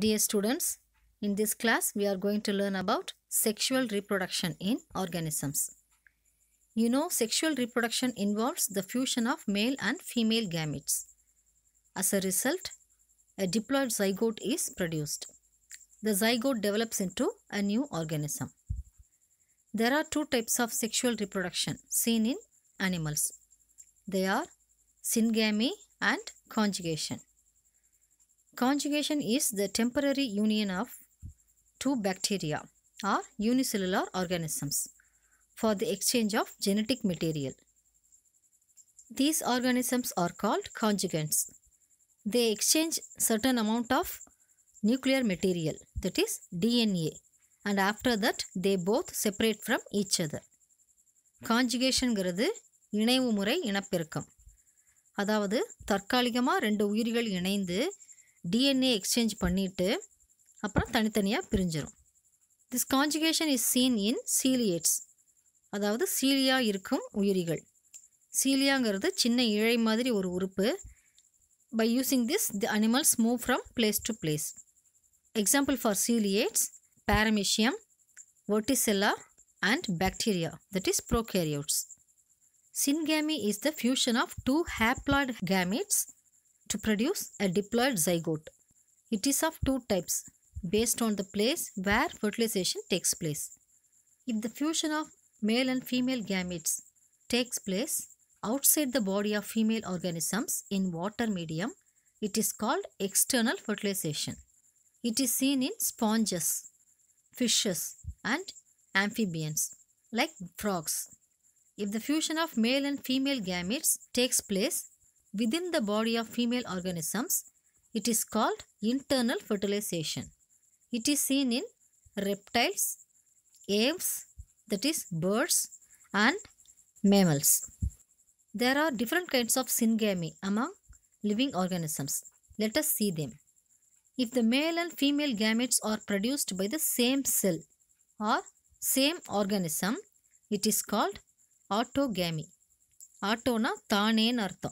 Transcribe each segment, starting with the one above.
Dear students, in this class we are going to learn about sexual reproduction in organisms. You know sexual reproduction involves the fusion of male and female gametes. As a result, a diploid zygote is produced. The zygote develops into a new organism. There are two types of sexual reproduction seen in animals. They are syngamy and conjugation. Conjugation is the temporary union of two bacteria or unicellular organisms for the exchange of genetic material. These organisms are called conjugants. They exchange certain amount of nuclear material that is DNA and after that they both separate from each other. கான்ஜுகேஷனுங்கிறது இணைவு முறை இனப்பெருக்கம் அதாவது தற்காலிகமாக ரெண்டு உயிர்கள் இணைந்து DNA exchange பண்ணிவிட்டு அப்புறம் தனித்தனியாக பிரிஞ்சிடும் this conjugation is seen in ciliates அதாவது சீலியா இருக்கும் உயிரிகள் சீலியாங்கிறது சின்ன இழை மாதிரி ஒரு உறுப்பு by using this the animals move from place to place example for ciliates paramecium vorticella and bacteria that is prokaryotes syngamy is the fusion of two haploid gametes to produce a diploid zygote. It is of two types based on the place where fertilization takes place. If the fusion of male and female gametes takes place outside the body of female organisms in water medium, it is called external fertilization. It is seen in sponges, fishes and amphibians like frogs. If the fusion of male and female gametes takes place within the body of female organisms, it is called internal fertilization. It is seen in reptiles, apes, that is birds and mammals. There are different kinds of syngamy among living organisms. Let us see them. If the male and female gametes are produced by the same cell or same organism, it is called autogamy. Autona ತಾನೇನ ಅರ್ಥ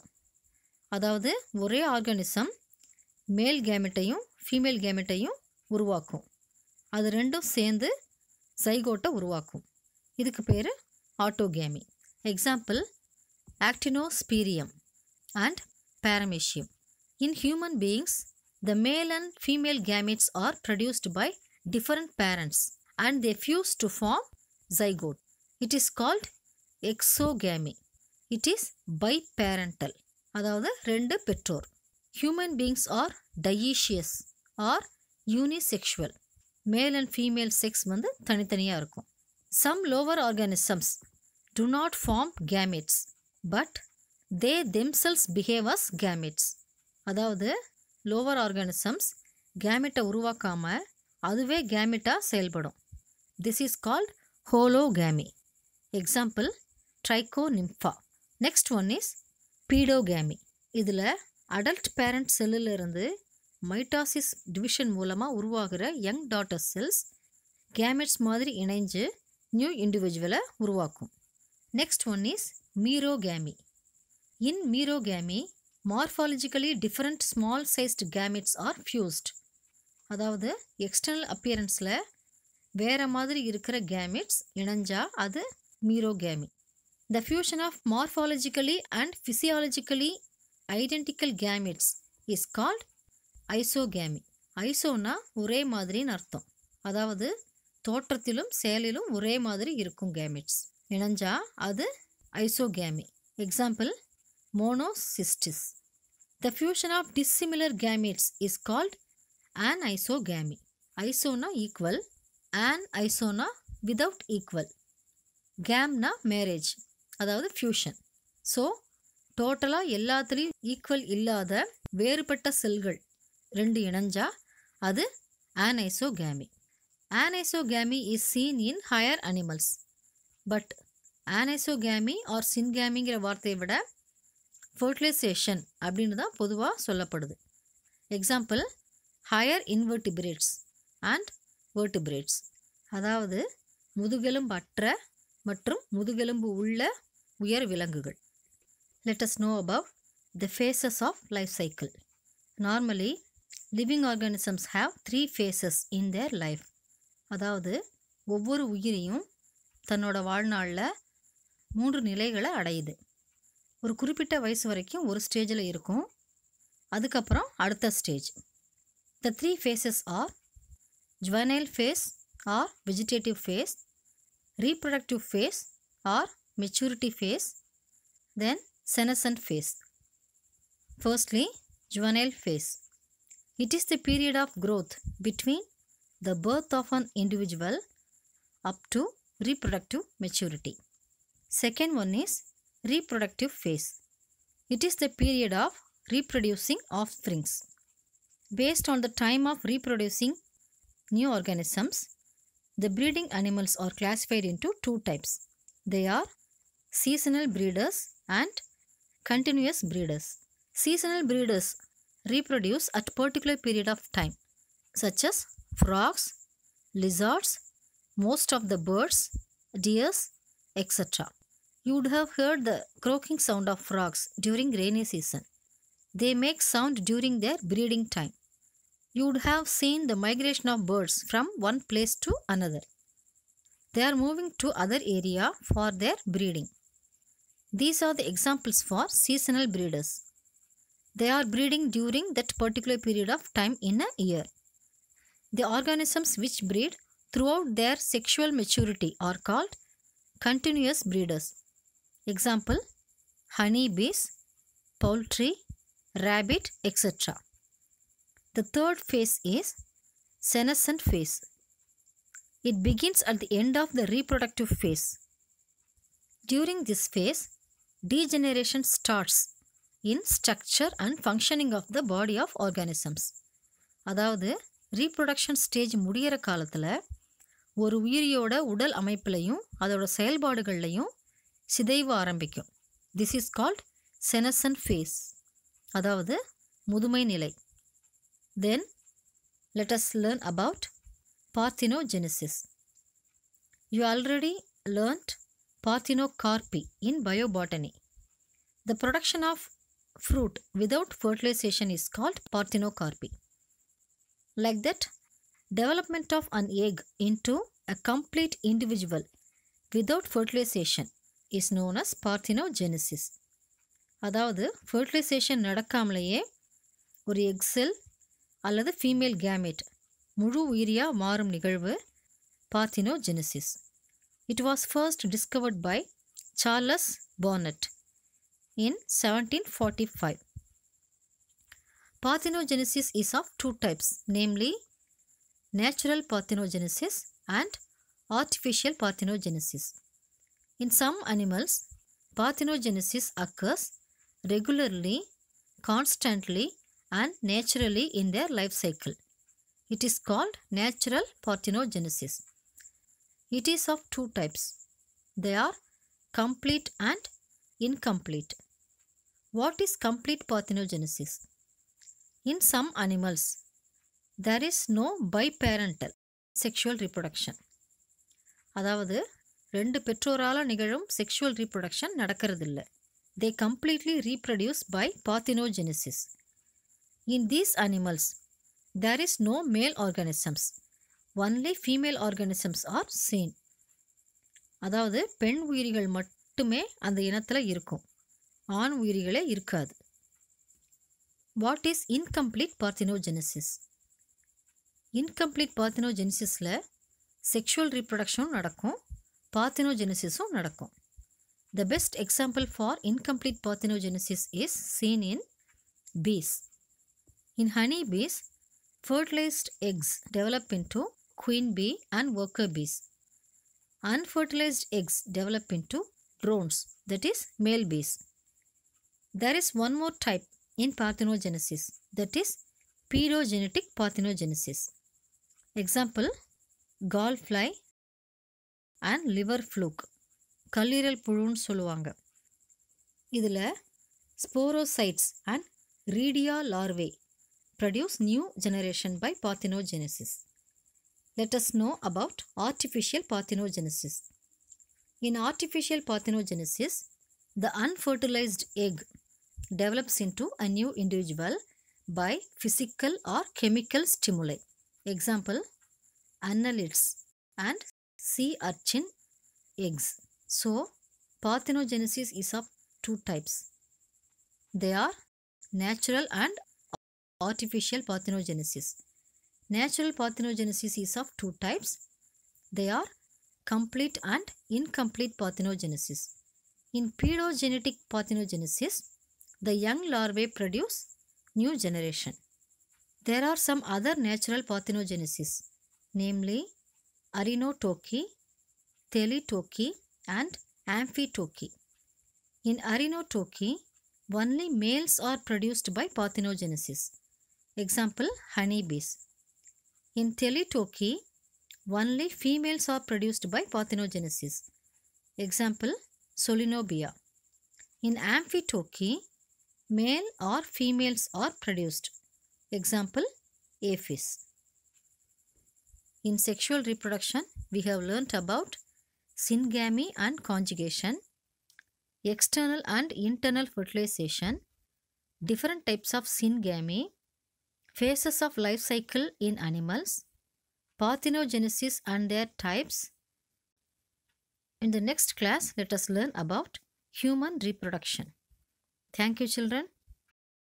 அதாவது ஒரே organism மேல் கேமெட்டையும் female கேமெட்டையும் உருவாக்கும் அது ரெண்டும் சேர்ந்து ஜைகோட்டை உருவாக்கும் இதுக்கு பேர் autogamy example actinosphaerium and paramecium in human beings the male and female gametes are produced by different parents and they fuse to form zygote it is called exogamy it is biparental அதாவது ரெண்டு பெற்றோர் human beings are dioecious or unisexual male and female sex வந்து தனித்தனியாக இருக்கும் some lower organisms do not form gametes but they themselves behave as gametes அதாவது lower organisms கேமிட்டை உருவாக்காமல் அதுவே கேமிட்டாக செயல்படும் this is called hologamy example trichonympha next one is paedogamy இதில் adult parent செல்லிலிருந்து மைட்டாசிஸ் டிவிஷன் மூலமாக உருவாகிற young daughter cells gametes மாதிரி இணைஞ்சு நியூ இண்டிவிஜுவலை உருவாக்கும் next one is merogamy in merogamy morphologically different small sized gametes are fused அதாவது external அப்பியரன்ஸில் வேறு மாதிரி இருக்கிற கேமெட்ஸ் இணைஞ்சால் அது merogamy the fusion of morphologically and physiologically identical gametes is called isogamy ஐசோனா ஒரே மாதிரின்னு அர்த்தம் அதாவது தோற்றத்திலும் செயலிலும் ஒரே மாதிரி இருக்கும் கேமிட்ஸ் இணைஞ்சா அது isogamy example monocystis the fusion of dissimilar gametes is called anisogamy ஐசோனா ஈக்குவல் ஆன் ஐசோனா விதவுட் ஈக்குவல் கேம்னா மேரேஜ் அதாவது ஃப்யூஷன் ஸோ டோட்டலாக எல்லாத்துலேயும் ஈக்குவல் இல்லாத வேறுபட்ட செல்கள் ரெண்டு இணைஞ்சா அது anisogamy anisogamy is seen in higher animals but anisogamy are சின்கேமிங்கிற வார்த்தையை விட ஃபர்டிலைசேஷன் அப்படின்னு தான் பொதுவாக சொல்லப்படுது example higher invertebrates and vertebrates அதாவது முதுகெலும்பு அற்ற மற்றும் முதுகெலும்பு உள்ள உயர் விலங்குகள் let us know about the phases of life cycle normally living organisms have three phases in their life அதாவது ஒவ்வொரு உயிரியும் தன்னோட வாழ்நாளில் மூன்று நிலைகளை அடையுது ஒரு குறிப்பிட்ட வயசு வரைக்கும் ஒரு ஸ்டேஜில் இருக்கும் அதுக்கப்புறம் அடுத்த stage the three phases are juvenile phase or vegetative phase reproductive phase or maturity phase, then senescent phase. Firstly, juvenile phase. It is the period of growth between the birth of an individual up to reproductive maturity. Second one is reproductive phase. It is the period of reproducing offsprings. Based on the time of reproducing new organisms, the breeding animals are classified into two types. They are seasonal breeders and continuous breeders. Seasonal breeders reproduce at particular period of time such as frogs, lizards, most of the birds, deers, etc. You would have heard the croaking sound of frogs during rainy season. They make sound during their breeding time. You would have seen the migration of birds from one place to another. They are moving to other area for their breeding. These are the examples for seasonal breeders. They are breeding during that particular period of time in a year. The organisms which breed throughout their sexual maturity are called continuous breeders. Example, honey bees, poultry, rabbit, etc. The third phase is senescent phase. It begins at the end of the reproductive phase. During this phase, degeneration starts in structure and functioning of the body of organisms. அதாவது reproduction stage முடியிற காலத்தில் ஒரு உயிரியோட உடல் அமைப்பிலையும் அதோட செயல்பாடுகள்லையும் சிதைவு ஆரம்பிக்கும் This is called senescent phase. அதாவது முதுமை நிலை Then let us learn about parthenogenesis. You already learnt parthenocarpy in biobotany. The production of fruit without fertilization is called parthenocarpy. Like that, development of an egg into a complete individual without fertilization is known as parthenogenesis அதாவது fertilization நடக்காமலேயே ஒரு egg cell அல்லது female gamete முழு உயிரியாக மாறும் நிகழ்வு parthenogenesis. It was first discovered by Charles Bonnet in 1745. Parthenogenesis is of two types, namely natural parthenogenesis and artificial parthenogenesis. In some animals, parthenogenesis occurs regularly, constantly and naturally in their life cycle. It is called natural parthenogenesis. It is of two types. They are complete and incomplete. What is complete parthenogenesis? In some animals, there is no biparental sexual reproduction. அதாவது ரெண்டு பெற்றோரால் நிகழும் sexual reproduction நடக்கிறதில்ல they completely reproduce by parthenogenesis in these animals there is no male only female organisms are seen அதாவது பெண் உயிரிகள் மட்டுமே அந்த இனத்தில் இருக்கும் ஆண் உயிரிகளே இருக்காது what is incomplete parthenogenesis incomplete பார்த்தினோஜெனிசிஸில் செக்ஷுவல் ரீப்ரொடக்ஷனும் நடக்கும் பார்த்தினோஜெனிசிஸும் நடக்கும் the best example for incomplete parthenogenesis is seen in bees in honey bees fertilized eggs develop to queen bee and worker bees. Unfertilized eggs develop into drones that is male bees. There is one more type in parthenogenesis that is pedogenetic parthenogenesis. Example gall fly and liver fluke கல்லீரல் purun soluanga. இதில் sporocytes and redia larvae produce new generation by parthenogenesis let us know about artificial parthenogenesis. In artificial parthenogenesis, the unfertilized egg develops into a new individual by physical or chemical stimuli. Example, annelids and sea urchin eggs. So, parthenogenesis is of two types. They are natural and artificial parthenogenesis. Natural parthenogenesis is of two types. They are complete and incomplete parthenogenesis. In pedogenetic parthenogenesis, the young larvae produce new generation. There are some other natural parthenogenesis, namely Arinotoki, Telitoki and Amphitoki. In Arinotoki, only males are produced by parthenogenesis. Example, honeybees. In Teletoki, only females are produced by parthenogenesis. Example, Solenobia. In Amphitoki, male or females are produced. Example, Aphis. In sexual reproduction, we have learnt about syngamy and conjugation, external and internal fertilization, different types of syngamy, Phases of life cycle in animals, parthenogenesis and their types. In the next class, let us learn about human reproduction. Thank you children.